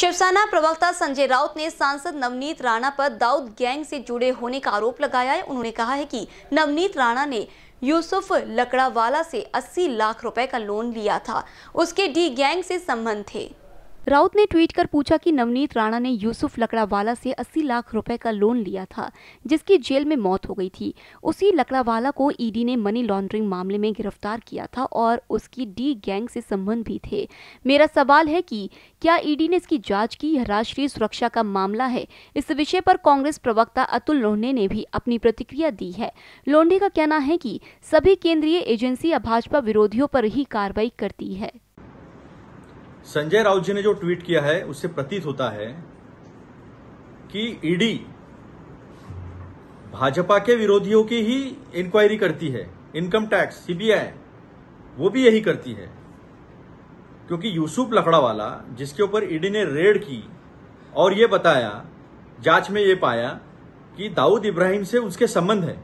शिवसेना प्रवक्ता संजय राउत ने सांसद नवनीत राणा पर दाऊद गैंग से जुड़े होने का आरोप लगाया है उन्होंने कहा है कि नवनीत राणा ने यूसुफ लकड़ावाला से 80 लाख रुपए का लोन लिया था उसके डी गैंग से संबंध थे राउत ने ट्वीट कर पूछा कि नवनीत राणा ने यूसुफ लकड़ावाला से 80 लाख रुपए का लोन लिया था जिसकी जेल में मौत हो गई थी उसी लकड़ावाला को ईडी ने मनी लॉन्ड्रिंग मामले में गिरफ्तार किया था और उसकी डी गैंग से संबंध भी थे मेरा सवाल है कि क्या ईडी ने इसकी जांच की यह राष्ट्रीय सुरक्षा का मामला है इस विषय पर कांग्रेस प्रवक्ता अतुल लोहने ने भी अपनी प्रतिक्रिया दी है लोंढे का कहना है की सभी केंद्रीय एजेंसी भाजपा विरोधियों पर ही कार्रवाई करती है संजय राउत जी ने जो ट्वीट किया है उससे प्रतीत होता है कि ईडी भाजपा के विरोधियों की ही इंक्वायरी करती है इनकम टैक्स सीबीआई वो भी यही करती है क्योंकि यूसुफ लकड़ावाला जिसके ऊपर ईडी ने रेड की और ये बताया जांच में ये पाया कि दाऊद इब्राहिम से उसके संबंध है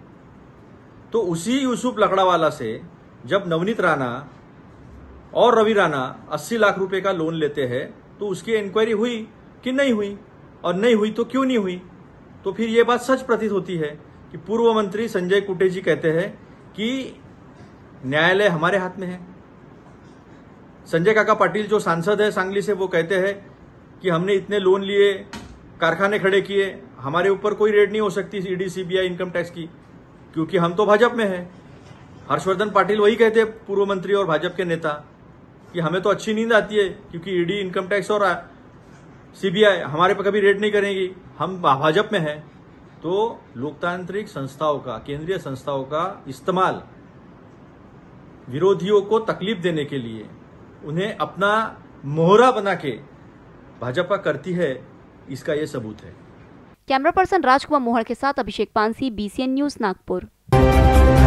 तो उसी यूसुफ लकड़ावाला से जब नवनीत राणा और रवि राणा अस्सी लाख रुपए का लोन लेते हैं तो उसकी इंक्वायरी हुई कि नहीं हुई और नहीं हुई तो क्यों नहीं हुई तो फिर ये बात सच प्रतीत होती है कि पूर्व मंत्री संजय कुटे जी कहते हैं कि न्यायालय हमारे हाथ में है संजय काका पाटिल जो सांसद है सांगली से वो कहते हैं कि हमने इतने लोन लिए कारखाने खड़े किए हमारे ऊपर कोई रेड नहीं हो सकती ईडी सीबीआई इनकम टैक्स की क्योंकि हम तो भाजपा में हैं हर्षवर्धन पाटिल वही कहते पूर्व मंत्री और भाजपा के नेता कि हमें तो अच्छी नींद आती है क्योंकि ईडी इनकम टैक्स और सीबीआई हमारे पर कभी रेड नहीं करेगी हम भाजपा में हैं तो लोकतांत्रिक संस्थाओं का केंद्रीय संस्थाओं का इस्तेमाल विरोधियों को तकलीफ देने के लिए उन्हें अपना मोहरा बना के भाजपा करती है इसका यह सबूत है कैमरा पर्सन राजकुमार मोहर के साथ अभिषेक पानसी बीसीएन न्यूज नागपुर